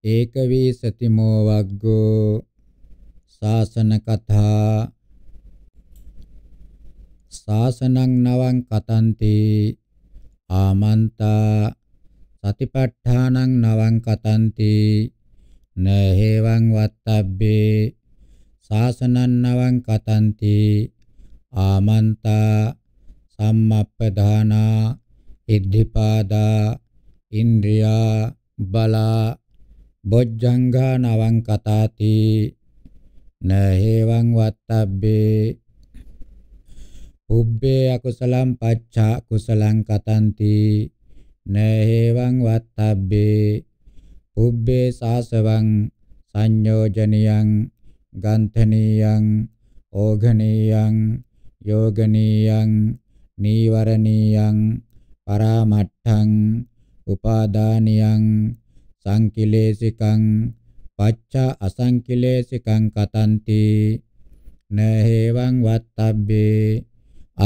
ඒක වී සතිමෝ වග්ගෝ සාසන කතා සාසනං නවං කතන්ති ආමන්තා සතිපට්ඨානං නවං කතන්ති නහේවං වත්තබ්බේ සාසනං නවං කතන්ති ආමන්තා සම්මප්පදානා ඉද්ධිපාදා ඉන්ද්‍රියා බලා බොජ්ජංගානවං කතාති නහේවං වත්තබ්බේ උබ්බේ අකුසලං පච්චා කුසලං කතන්ති නහේවං වත්තබ්බේ උබ්බේ සාසවං සංයෝජනියං ගන්ධනීයං ඕඝනීයං යෝගනීයං නීවරණීයං පරාමට්ඨං උපාදානියං සංකිලේසිකං පච්චා අසංකිලේසිකං කතන්ති නහේවං වත්තබ්බේ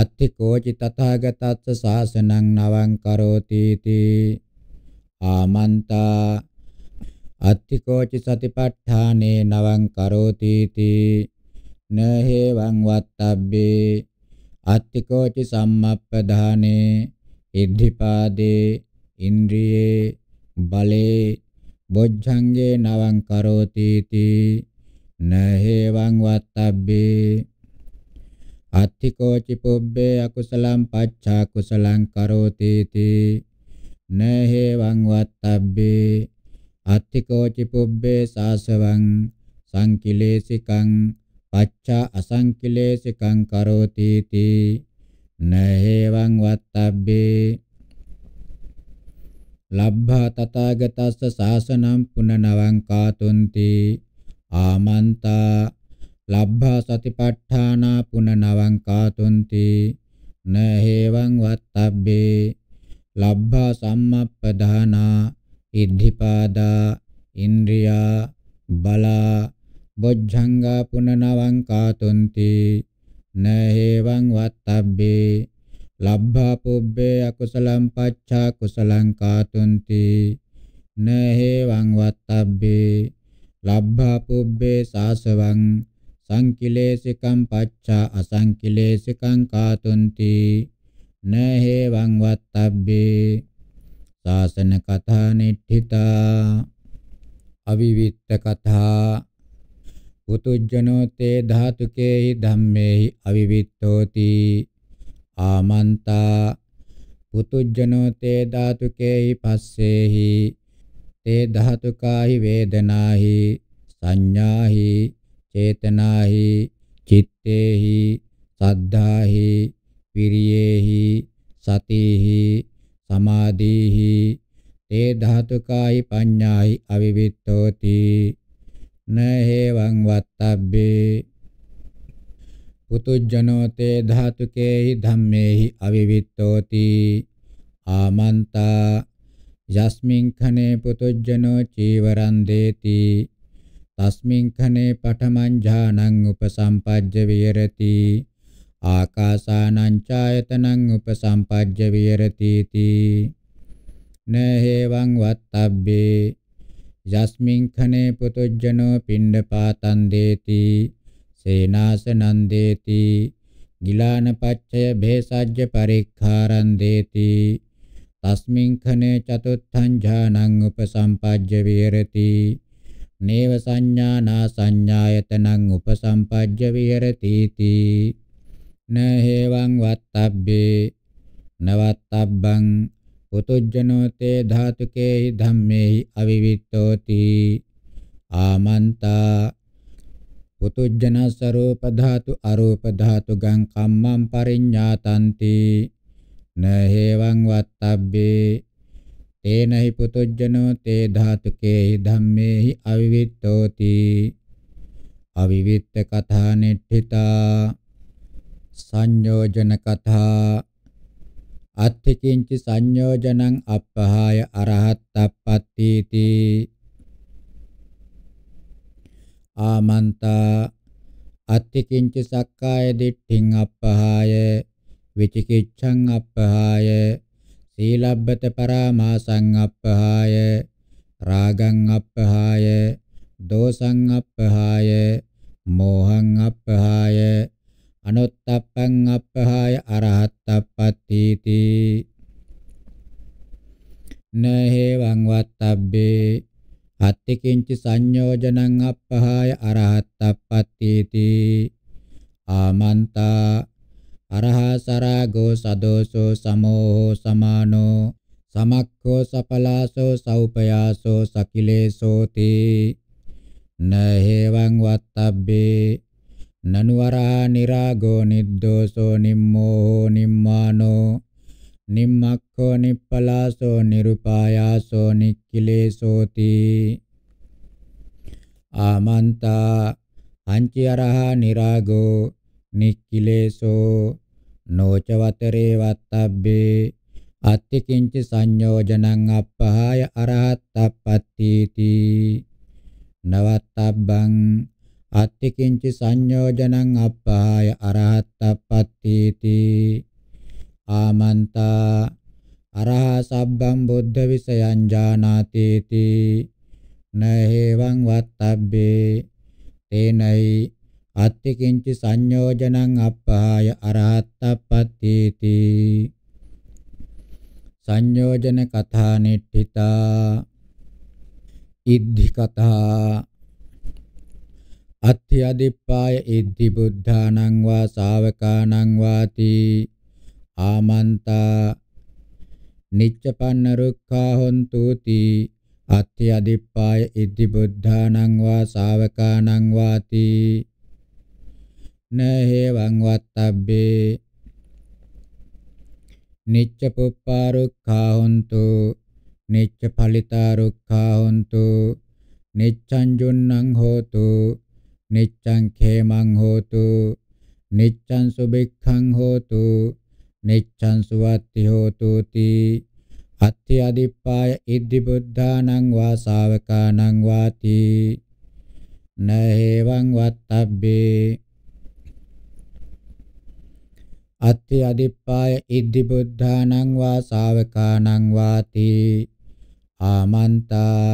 අත්ති කෝචි තථාගතස්ස ශාසනං නවං කරෝති තී ආමන්තා අත්ති කෝචි සතිපට්ඨානේ නවං කරෝති තී නහේවං වත්තබ්බේ අත්ති කෝචි සම්මප්පදානේ ඉද්ධිපාදේ ඉන්ද්‍රියේ බලේ බොජ්ජංගේ නවං කරෝති තී නහේවං වත්තබ්බේ අත්තිකෝ චිපොබ්බේ අකුසලං පච්චා කුසලං කරෝති තී නහේවං වත්තබ්බේ අත්තිකෝ චිපොබ්බේ සාසවං සංකිලේසිකං පච්චා අසංකිලේසිකං කරෝති තී නහේවං වත්තබ්බේ ලබ්භා තථාගතස්ස ශාසනං පුනනවං කාතුන්ති ආමන්තා ලබ්භා සතිපට්ඨානා පුනනවං කාතුන්ති න හේවං වත්තබ්බේ ලබ්භා සම්මප්පදානා ඉද්ධිපාදා ඉන්ද්‍රියා බලා බොජ්ජංගා පුනනවං කාතුන්ති න හේවං වත්තබ්බේ ලබ්භා පුබ්බේ අකුසලං පච්චා කුසලං කාතුන්ති නහේවං වත්තබ්බේ ලබ්භා පුබ්බේ සාසවං සංකිලේසිකං පච්චා අසංකිලේසිකං කාතුන්ති නහේවං වත්තබ්බේ සාසන කතා නිට්ඨිතා අවිවිත්ත කතා පුතුජ්ජනෝ තේ ධාතුකේහි ධම්මේහි අවිවිත්තෝති ආමන්තා පුතුජ්ජනෝ තේ ධාතුකේහි පස්සේහි තේ ධාතුකාහි වේදනාහි සංඥාහි චේතනාහි චිත්තේහි සද්ධාහි විරියේහි සතිහි සමාධිහි තේ ධාතුකාහි පඤ්ඤාහි අවිවිත්තෝති නහේවං වත්තබ්බේ පුතුජ්ජනෝතේ ධාතුකේහි ධම්මේහි අවිවිත්තෝති ආමන්තා යස්මින් ඛනේ පුතුජ්ජනෝ චීවරං දේති තස්මින් ඛනේ පඨමං ඥානං උපසම්පජ්ජ විහෙරති ආකාසානං ඡායතනං උපසම්පජ්ජ විහෙරති තී නහේවං වත්තබ්බේ යස්මින් ඛනේ පුතුජ්ජනෝ පිණ්ඩපාතං දේති සේනාසනං දේති ගිලාන පච්චය භේසජ්‍ය පරික්ඛාරං දේති තස්මින් ඛනේ චතුත්ථං ඥානං උපසම්පජ්ජ විහෙරති නේව සංඥානා සංඥායතනං උපසම්පජ්ජ විහෙරති තී නහේවං වත්තබ්බේ නවත්තබ්බං පුතුජ්ජනෝ තේ ධාතුකේහි ධම්මේහි අවිවිත්තෝති ආමන්තා පුතුජන සරූප ධාතු අරූප ධාතු ගං කම්මං පරිඤ්ඤාතಂತಿ නහේවං වත්තබ්බේ තේනහි පුතුජනෝ තේ ධාතුකේහි ධම්මේහි අවිවිත්තෝති අවිවිත්ත කථා නෙට්ඨිතා සංයෝජන කථා අත්ථකින්ච සංයෝජනං අප්පහාය අරහත් අප්පත්තීති ආමන්තා අත්තිකින්ච සක්කාය දිට්ඨින් අප්පහාය විචිකිච්ඡං අප්පහාය සීලබ්බත පරාමාසං අප්පහාය රාගං අප්පහාය දෝසං අප්පහාය මෝහං අප්පහාය අනුත්තප්පං අප්පහාය අරහත්තප්පත්තිති නහේවං වත්තබ්බේ අත්තිකින්චි සංයෝජනං අප්පහාය අරහත්තප්පත්තිති ආමන්තා අරහා සරාගෝ සදෝසෝ සමෝහෝ සමානෝ සමක්ඛෝ සපලාසෝ සෞපයාසෝ සකිලේසෝති නහේවං වත්තබ්බේ නනුවරා නිරාගෝ නිද්දෝසෝ නිම්මෝහෝ නිම්මානෝ නිම්මක්ඛෝ නිප්පලාසෝ නිරුපායාසෝ නික්ඛිලේසෝති ආමන්තා අංචි අරහා නිරාගෝ නික්ඛිලේසෝ නෝචවතරේ වත්තබ්බේ අත්ති කිංච සංයෝජනං අප්පහාය අරහත්තප්පත්තිති නවත්තබ්බං අත්ති කිංච සංයෝජනං අප්පහාය අරහත්තප්පත්තිති ආමන්තා අරහ සබ්බම් බුද්ධ විසයං ජානාති තී නහේවං වත්තබ්බේ තේනයි අත්ති කිංචි සංයෝජනං අප්පහාය අරහත්තප්පත්තිති සංයෝජන කථා නිට්ඨිතා ඉද්ධි කථා අත්ති අදිප්පාය ඉද්ධි බුද්ධානං වා ශාවකානං වාති ආමන්තා නිච්චපන්න රුක්ඛා හොන්තු තී අත්ථි අදිප්පාය ඉද්ධි බුද්ධානං වා ශාවකානං වාති නහේවං වත්තබ්බේ නිච්ච පුප්පා රුක්ඛා හොන්තු නිච්ච ඵලිතා රුක්ඛා හොන්තු නිච්ඡං ජුන්නං හෝතු නිච්ඡං ඛේමං හෝතු නිච්ඡං සුභික්ඛං හෝතු නිච්ඡං සුවත්ති හෝතුති අත්ථි අදිප්පාය ඉද්ධි බුද්ධානං වාසාවකානං වාති නහේවං වත්තබ්බේ අත්ථි අදිප්පාය ඉද්ධි බුද්ධානං වාසාවකානං වාති ආමන්තා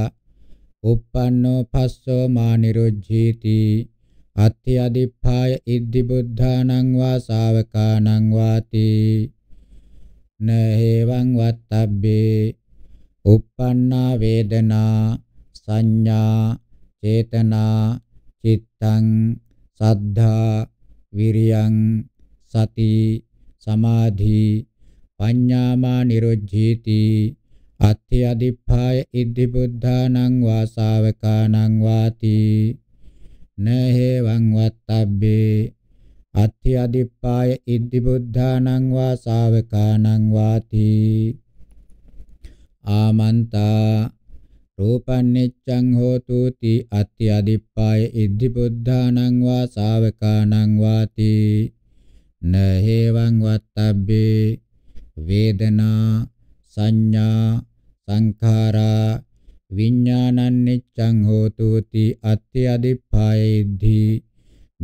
uppannō passo māniruccīti අත්‍යදිප්පාය ඉද්ධි බුද්ධානං වා ශාවකානං වාති නහේවං වත්තබ්බේ uppannā vedanā saññā cetanā cittaṃ saddhā viriyaṃ sati samādhi paññāmā nirujjhīti අත්ථි අදිප්පාය ඉද්ධි බුද්ධානං වාසාවකානං වාති නහේවං වත්තබ්බේ අත්ථි අදිප්පාය ඉද්දි බුද්ධානං වා ශාවකානං වාති ආමන්තා රූපන්නිච්ඡං හෝතු ති අත්ථි අදිප්පාය ඉද්දි බුද්ධානං වා ශාවකානං වාති නහේවං වත්තබ්බේ වේදනා සංඥා සංඛාරා විඥානන්නිච්ඡං හෝතුති අත්ති අදිප්පායෙද්දි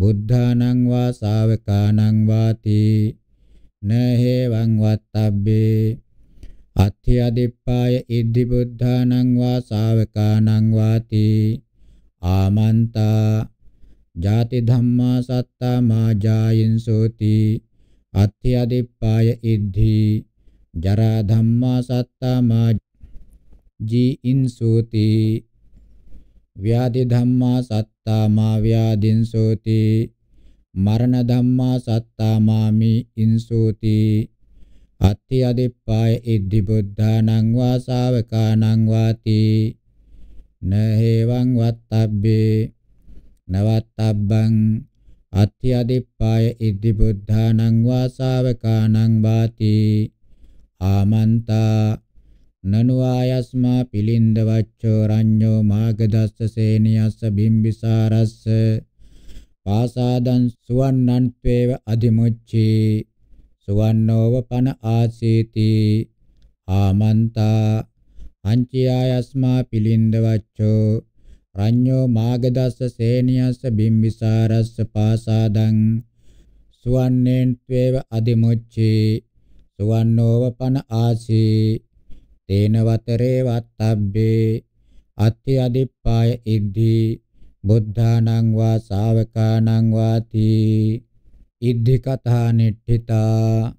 බුද්ධානං වා ශාවකානං වාති නහේවං වත්තබ්බේ අත්ති අදිප්පාය ඉද්දි බුද්ධානං වා ශාවකානං වාති ආමන්තා ජාති ධම්මා සත්තා මා ජායින්සෝති අත්ති අදිප්පාය ඉද්ධි ජරා ධම්මා සත්තා මා ජීඉන්සෝති ව්‍යාධි ධම්මා සත්තා මා ව්‍යාධින්සෝති මරණ ධම්මා සත්තා මාමි ඉන්සෝති අත්ති අදිප්පාය ඉද්දි බුද්ධානං වාසාවකානං වාති නහේවං වත්තබ්බේ නවත්තබ්බං අත්ති අදිප්පාය ඉද්දි බුද්ධානං වාසාවකානං වාති ආමන්තා නනුආයස්මා පිලින්ද වච්චෝ රඤ්ඤෝ මාගදස්ස සේනියස්ස බිම්බිසාරස්ස පාසාදං සුවන්නන්ත්වේව අදිමුච්චේ සුවන්නෝව පන ආසීති ආමන්තා අංචියායස්මා පිලින්ද වච්චෝ රඤ්ඤෝ මාගදස්ස සේනියස්ස බිම්බිසාරස්ස පාසාදං සුවන්නේන්ත්වේව අදිමුච්චේ සුවන්නෝව පන ආසී තේන වතරේ වත්තබ්බේ අත්ති අදිප්පාය ඉද්ධි බුද්ධානං වා ශාවකානං වාති ඉද්ධි කතා නිට්ඨිතා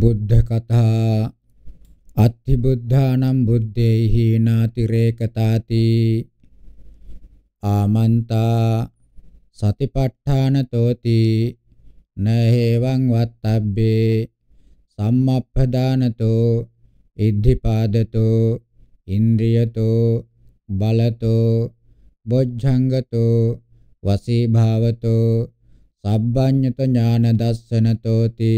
බුද්ධ කතා අත්ති බුද්ධානම් බුද්දේහි නාතිරේකතාති ආමන්තා සතිපට්ඨානතෝති නහේවං වත්තබ්බේ සම්මප්පදානතෝ ඉද්ධිපාදතෝ ඉන්ද්‍රියතෝ බලතෝ බොජ්ජංගතෝ වසීභාවතෝ සබ්බඤ්ඤත ඥාන දස්සනතෝති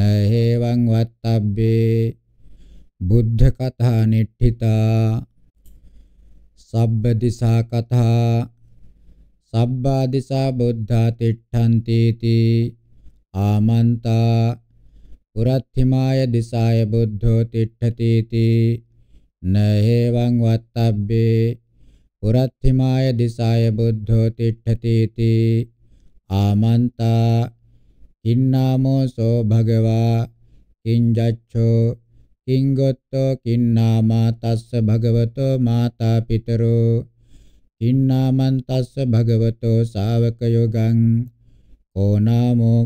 නහේවං වත්තබ්බේ බුද්ධ කතා නිට්ඨිතා සබ්බ දිසා කතා සබ්බා දිසා බුද්ධා තිට්ඨන්ති ආමන්තා පුරත්ථිමාය දිසාය බුද්ධෝ තිට්ඨති තී නහේවං වත්තබ්බේ පුරත්ථිමාය දිසාය බුද්ධෝ තිට්ඨති තී ආමන්තා කින්නාමෝ සෝ භගවා කිංජච්ඡෝ කිංගොත්තෝ කින්නාමා තස්ස භගවතෝ මාතා පිතරෝ කින්නාමන් තස්ස භගවතෝ ශාවක යෝගං ඕනාමෝ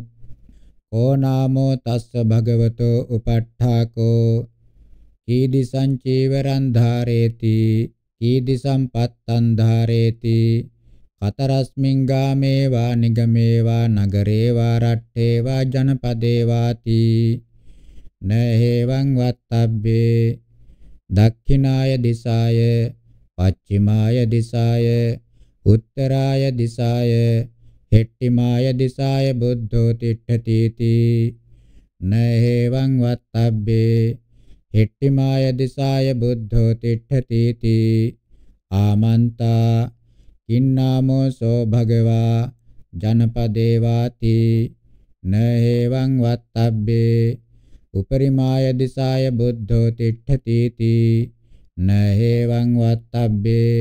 ඕ නාමෝ තස්ස භගවතෝ උපට්ඨාකෝ කීදි සංචීවරං ධාරේති කීදි සම්පත්තං ධාරේති කතරස්මින් ගාමේ වා නිගමේ වා නගරේ වා රට්ඨේ වා ජනපදේ වාති නහේවං වත්තබ්බේ දක්ඛිනාය දිසාය පච්චිමාය දිසාය උත්තරාය දිසාය හෙට්ටිමාය දිසාය බුද්ධෝ තිට්ඨතිති නේවං වත්තබ්බේ හෙට්ටිමාය දිසාය බුද්ධෝ තිට්ඨතිති ආමන්තා කින්නාමෝ සෝ භගවා ජනපදේවාති නේවං වත්තබ්බේ උපරිමාය දිසාය බුද්ධෝ තිට්ඨතිති නේවං වත්තබ්බේ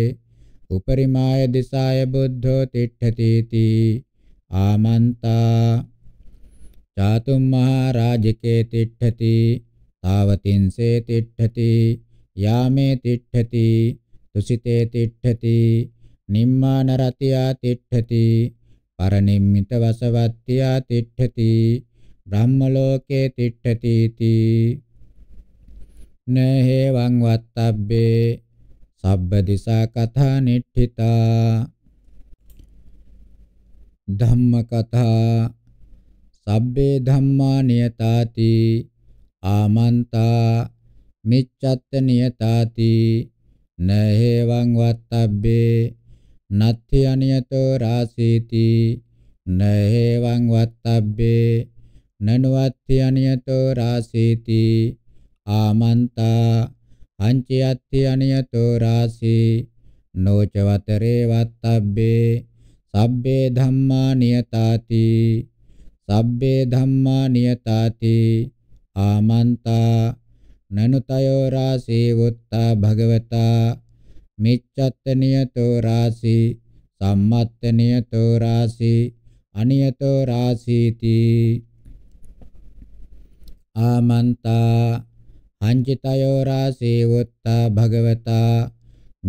උපරිමාය දිසාය බුද්ධෝ තිට්ඨති ආමන්තා චාතුම් මහරජකේ තිට්ඨති තාවතින්සේ තිට්ඨති යාමේ තිට්ඨති තුසිතේ තිට්ඨති නිම්මාන රතියා තිට්ඨති පරනිම්මිත වසවත්තියා තිට්ඨති බ්‍රහ්ම ලෝකේ තිට්ඨති නහේවං වත්තබ්බේ සබ්බ දිසා කථා නිට්ඨිතා ධම්ම කථා සබ්බේ ධම්මා නියතාති ආමන්තා මිච්ඡත්ත නියතාති නහේවං වත්තබ්බේ නත්ථි අනියතෝ රාසීති නහේවං වත්තබ්බේ නනුවත්ථි අනියතෝ රාසීති ආමන්තා අංචි අත්ති අනියතෝ රාසී නොච වතරේ වත්තබ්බේ සබ්බේ ධම්මා නියතාති සබ්බේ ධම්මා නියතාති ආමන්තා නනුතයෝ රාසී වුත්තා භගවතා මිච්ඡත් නියතෝ රාසී සම්මත්ත නියතෝ රාසී අනියතෝ රාසීති ආමන්තා අංචිතයෝ රාසී වුත්තා භගවතා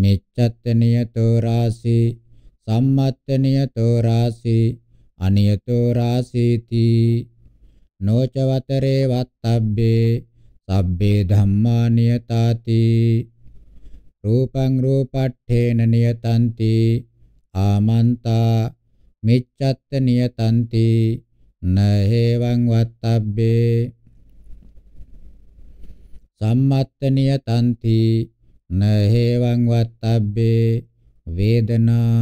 මෙච්ඡත් නියතෝ රාසි සම්මත්ත නියතෝ රාසි අනියතෝ රාසීති නොචවතරේ වත්තබ්බේ සබ්බේ ධම්මා නියතාති රූපං රූපට්ඨේන නියතන්ති ආමන්තා මිච්ඡත් නියතන්ති නහේවං වත්තබ්බේ සම්මත්තනිය තන්ති නහේවං වත්තබ්බේ වේදනා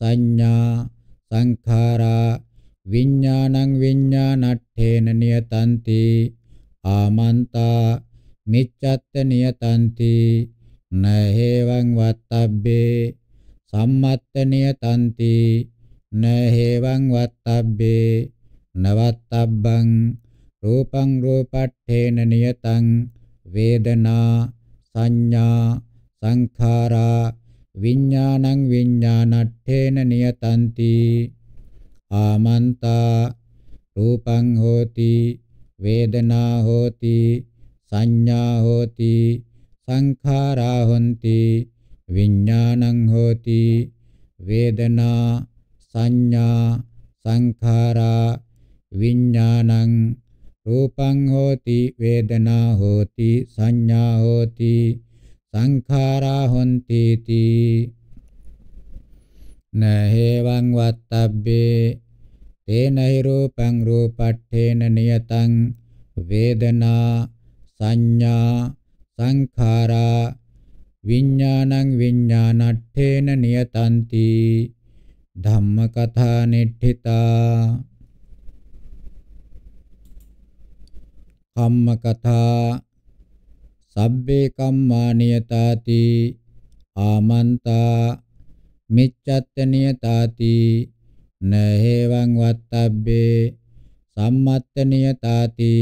සංඥා සංඛාරා විඥානං විඥානට්ඨේන නියතන්ති ආමන්තා මිච්ඡත්ත නියතන්ති නහේවං වත්තබ්බේ සම්මත්ත නියතන්ති නහේවං වත්තබ්බේ නවත්තබ්බං රූපං රූපට්ඨේන නියතං වේදනා සංඥා සංඛාරා විඥානං විඥානට්ඨේන නියතಂತಿ ආමන්තා රූපං හෝති වේදනා හෝති සංඥා හෝති සංඛාරා හොಂತಿ විඥානං හෝති වේදනා සංඥා සංඛාරා විඥානං රූපං හෝති වේදනා හෝති සංඥා හෝති සංඛාරා හොಂತಿ තී නහේවං වත්තබ්බේ තේනහි රූපං රූපට්ඨේන නියතං වේදනා සංඥා සංඛාරා විඥානං විඥානට්ඨේන නියතಂತಿ ධම්මකථා නිට්ඨිතා කම්ම කතා සබ්බේ කම්මා නියතාති ආමන්තා මිච්ඡත්ත නියතාති නහේවං වත්තබ්බේ සම්මත්ත නියතාති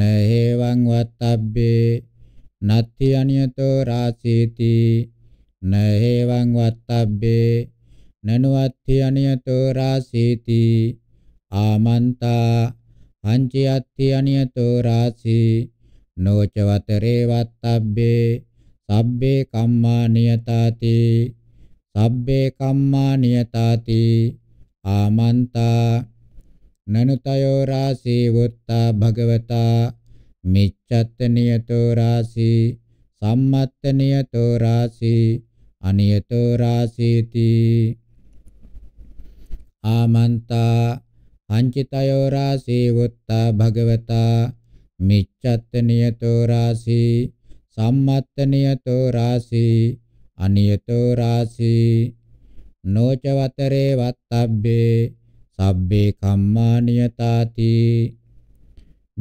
නහේවං වත්තබ්බේ නත්ති අනියතෝ රාසීති නහේවං වත්තබ්බේ නනුවත්ති අනියතෝ රාසීති ආමන්තා අංචි අත්ති අනියතෝ රාසි නොච වතරේ වත්තබ්බේ සබ්බේ කම්මා නියතාති සබ්බේ කම්මා නියතාති ආමන්තා නනුතයෝ රාසි වත්තා භගවතා මිච්ඡත් නියතෝ රාසි සම්මත්ත නියතෝ රාසි අනියතෝ රාසීති ආමන්තා අංචිතයෝ රාසී වුත්තා භගවතා මිච්ඡත් නියතෝ රාසී සම්මත්ත නියතෝ රාසී අනියතෝ රාසී නොච වතරේ වත්තබ්බේ සබ්බේ කම්මා නියතාති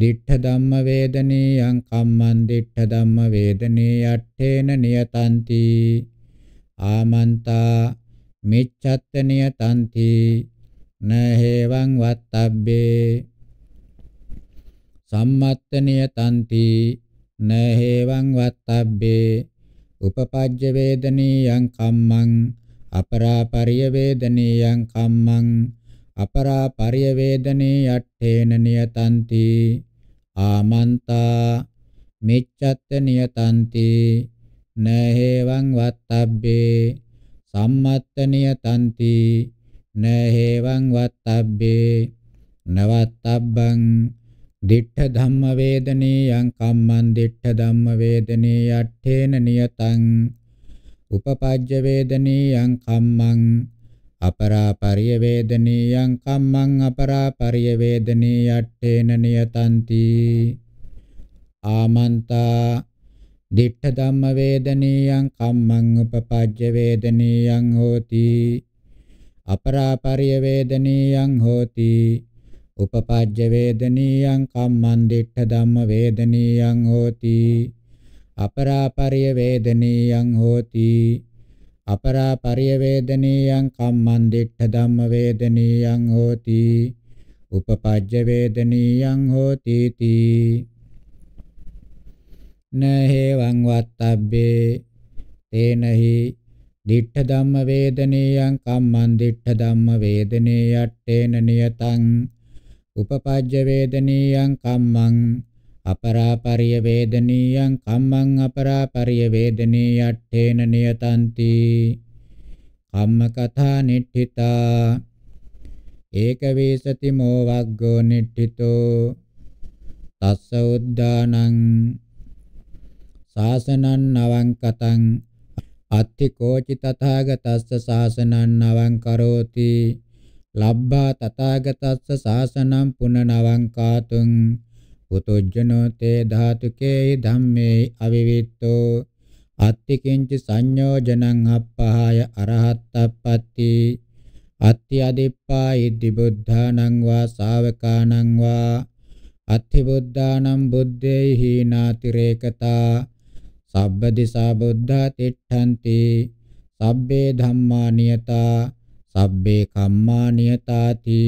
දිඨ ධම්ම වේදනීයං කම්මං දිඨ ධම්ම වේදනේ යට්ඨේන නියතಂತಿ ආමන්තා මිච්ඡත් නියතಂತಿ නහේවං වත්තබ්බේ සම්මත්තනිය තන්ති නහේවං වත්තබ්බේ උපපජ්ජ වේදනීයං කම්මං අපරාපරිය වේදනීයං කම්මං අපරාපරිය වේදනේ යට්ඨේන නියතන්ති ආමන්තා මෙච්ඡත්ත නියතන්ති නහේවං වත්තබ්බේ සම්මත්ත නියතන්ති न हेवं वत्तब्बे නවත්තබ්බං දිඨ ධම්ම වේදනීයං කම්මං දිඨ ධම්ම වේදනී යට්ඨේන නියතං උපපජ්ජ වේදනීයං කම්මං අපරාපරිය වේදනීයං කම්මං අපරාපරිය වේදනී යට්ඨේන නියතಂತಿ ආමන්තා දිඨ ධම්ම වේදනීයං කම්මං උපපජ්ජ වේදනීයං හෝති අපරාපරිය වේදනීයං හෝති උපපජ්ජ වේදනීයං කම්මං දිට්ඨ ධම්ම වේදනීයං හෝති අපරාපරිය වේදනීයං හෝති අපරාපරිය වේදනීයං කම්මං දිට්ඨ ධම්ම වේදනීයං හෝති උපපජ්ජ වේදනීයං හෝති තී නහේවං වත්තබ්බේ තේනහි දිඨ ධම්ම වේදනේයං කම්මං දිඨ ධම්ම වේදනේ යට්ඨේන නියතං උපපජ්ජ වේදනේයං කම්මං අපරාපරිය වේදනේයං කම්මං අපරාපරිය වේදනේ යට්ඨේන නියතಂತಿ කම්ම කථා නිට්ඨිතා ඒක වේසති මෝ වග්ගෝ නිට්ඨිතෝ තස්ස උද්දානං සාසනං නවංකතං අත්තිකෝචි තථාගතස්ස ශාසනං අවංකරෝති ලබ්බා තථාගතස්ස ශාසනං පුනනවංකාතුං පුතුජ්ජනෝ තේ ධාතුකේ ධම්මේ අවිවිත්තෝ අත්තිකින්ච සංයෝජනං අප්පහාය අරහත්තප්පති අත්ති අදිප්පා ඉද්දි බුද්ධානං වා ශාවකානං වා අත්ථි බුද්ධානම් බුද්දේහි නාතිරේකතා සබ්බ දිසා බුද්ධා තිට්ඨන්ති සබ්බේ ධම්මා නියතා සබ්බේ කම්මා නියතාති